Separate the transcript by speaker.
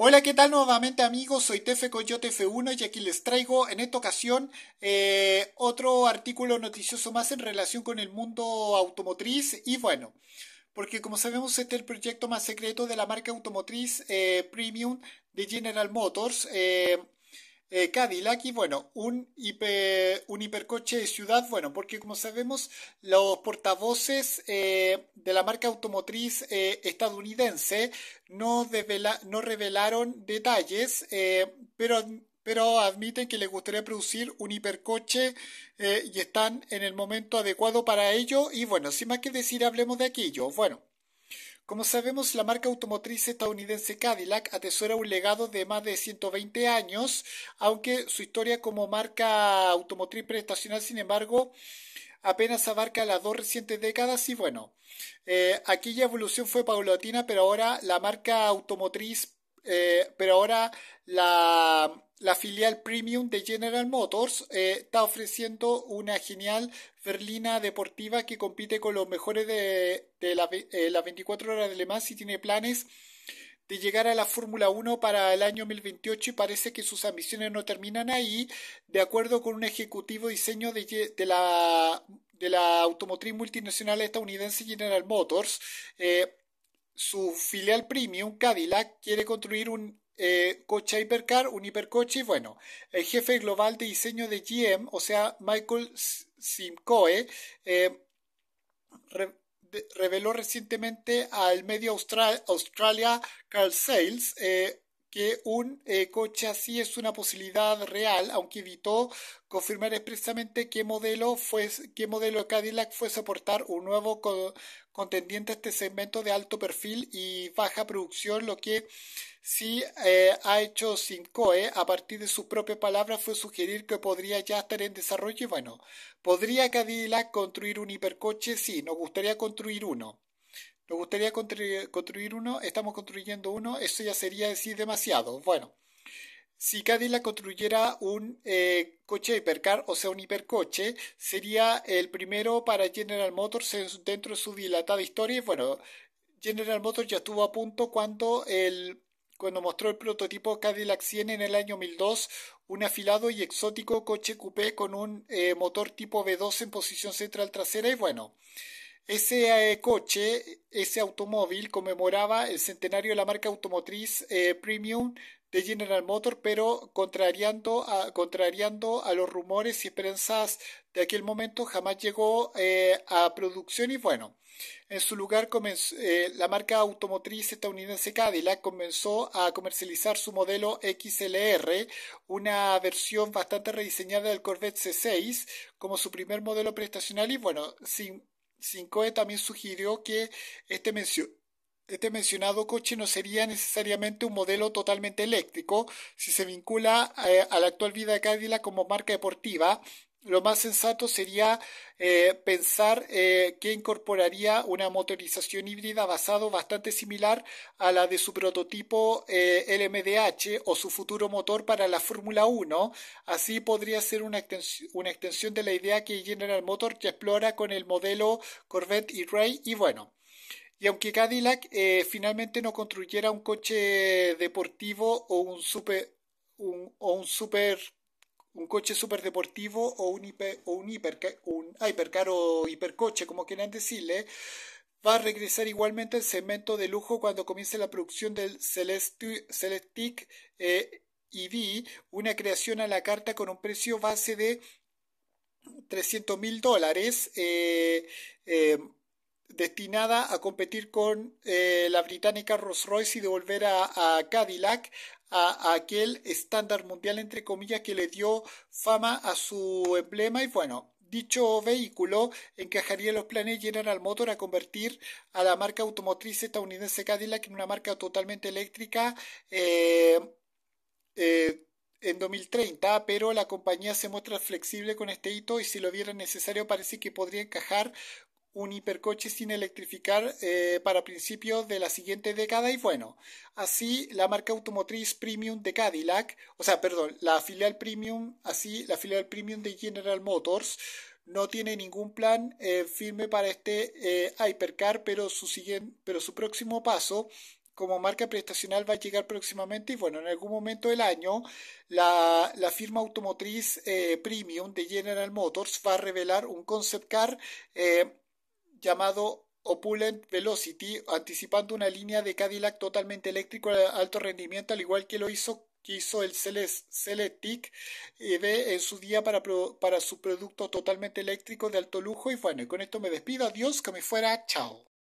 Speaker 1: Hola, ¿qué tal nuevamente amigos? Soy Tefe Coyote F1 y aquí les traigo en esta ocasión eh, otro artículo noticioso más en relación con el mundo automotriz y bueno, porque como sabemos este es el proyecto más secreto de la marca automotriz eh, premium de General Motors. Eh, eh, Cadillac y bueno, un, hipercoche de ciudad, bueno, porque como sabemos, los portavoces eh, de la marca automotriz eh, estadounidense no, no, revelaron detalles, pero, pero admiten que les gustaría producir un hipercoche y están en el momento adecuado para ello. Y bueno, sin más que decir, hablemos de aquello. Bueno. Como sabemos, la marca automotriz estadounidense Cadillac atesora un legado de más de 120 años, aunque su historia como marca automotriz prestacional, sin embargo, apenas abarca las dos recientes décadas y bueno, eh, aquella evolución fue paulatina, pero ahora la marca automotriz eh, pero ahora la, filial premium de General Motors eh, está ofreciendo una genial berlina deportiva que compite con los mejores de, las 24 eh, horas de Le Mans y tiene planes de llegar a la Fórmula 1 para el año 2028 y parece que sus ambiciones no terminan ahí, de acuerdo con un ejecutivo diseño de, de la automotriz multinacional estadounidense General Motors su filial premium, Cadillac, quiere construir un eh, coche hipercar, un hipercoche. Y bueno, el jefe global de diseño de GM, o sea, Michael Simcoe, eh, reveló recientemente al medio Australia Car Sales que un eh, coche así es una posibilidad real, aunque evitó confirmar expresamente qué modelo, fue, qué modelo Cadillac fue soportar un nuevo contendiente a este segmento de alto perfil y baja producción, lo que sí eh, ha hecho Sincoe a partir de sus propias palabras fue sugerir que podría ya estar en desarrollo y bueno, ¿podría Cadillac construir un hipercoche? Sí, nos gustaría construir uno. Nos gustaría construir uno, estamos construyendo uno, eso ya sería decir demasiado. Bueno, si Cadillac construyera un eh, coche hipercar, o sea, un hipercoche, sería el primero para General Motors dentro de su dilatada historia. Bueno, General Motors ya estuvo a punto cuando, el, cuando mostró el prototipo Cadillac 100 en el año 2002, un afilado y exótico coche coupé con un eh, motor tipo v 2 en posición central trasera. Y bueno, ese eh, coche, ese automóvil conmemoraba el centenario de la marca automotriz eh, Premium de General Motors, pero contrariando a, los rumores y esperanzas de aquel momento, jamás llegó eh, a producción y bueno, en su lugar la marca automotriz estadounidense Cadillac comenzó a comercializar su modelo XLR, una versión bastante rediseñada del Corvette C6, como su primer modelo prestacional y bueno, sin Cincoe también sugirió que este, este, mencionado coche no sería necesariamente un modelo totalmente eléctrico si se vincula eh, a, la actual vida de Cadillac como marca deportiva, lo más sensato sería eh, pensar eh, que incorporaría una motorización híbrida basado bastante similar a la de su prototipo LMDH eh, o su futuro motor para la Fórmula 1. Así podría ser una extensión, de la idea que General Motor que explora con el modelo Corvette y Ray y bueno. Y aunque Cadillac finalmente no construyera un coche deportivo o un super, o un super un coche súper deportivo o un, hiper, o un, hiper, un hipercar o hipercoche, como quieran decirle, va a regresar igualmente el segmento de lujo cuando comience la producción del Celestic eh, EV, una creación a la carta con un precio base de 300 mil dólares. Eh, eh destinada a competir con eh, la británica Rolls-Royce y devolver a, Cadillac a, aquel estándar mundial, entre comillas, que le dio fama a su emblema. Y bueno, dicho vehículo encajaría los planes al Motor a convertir a la marca automotriz estadounidense Cadillac en una marca totalmente eléctrica. Eh, eh, en 2030, pero la compañía se muestra flexible con este hito y si lo viera necesario parece que podría encajar un hipercoche sin electrificar eh, para principios de la siguiente década y bueno, así la marca automotriz premium de Cadillac, o sea, perdón, la filial premium, así la filial premium de General Motors no tiene ningún plan eh, firme para este eh, hypercar, pero su, siguiente, pero su próximo paso como marca prestacional va a llegar próximamente y bueno, en algún momento del año la, la firma automotriz eh, premium de General Motors va a revelar un concept car llamado Opulent Velocity, anticipando una línea de Cadillac totalmente eléctrico de alto rendimiento, al igual que lo hizo que hizo el Celestic EV eh, en su día para, para su producto totalmente eléctrico de alto lujo. Y bueno, con esto me despido. Adiós, que me fuera. Chao.